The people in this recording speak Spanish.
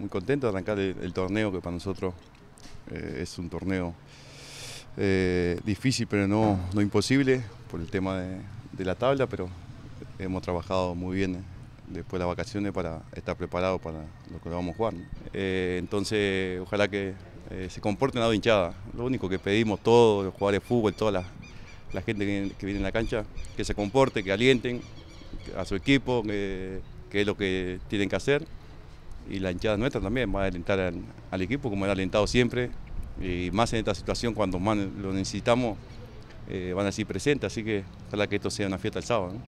muy contento de arrancar el, torneo, que para nosotros eh, es un torneo eh, difícil, pero no, no, imposible por el tema de, la tabla, pero hemos trabajado muy bien eh, después de las vacaciones para estar preparados para lo que vamos a jugar. entonces, ojalá que se comporte la hinchada. Lo único que pedimos todos, los jugadores de fútbol, toda la, gente que, que, viene en la cancha, que se comporte, que alienten a su equipo, que, que es lo que tienen que hacer y la hinchada nuestra también va a alentar al, equipo como ha alentado siempre y más en esta situación cuando más lo necesitamos eh, van a ser presentes. así que ojalá que esto sea una fiesta el sábado.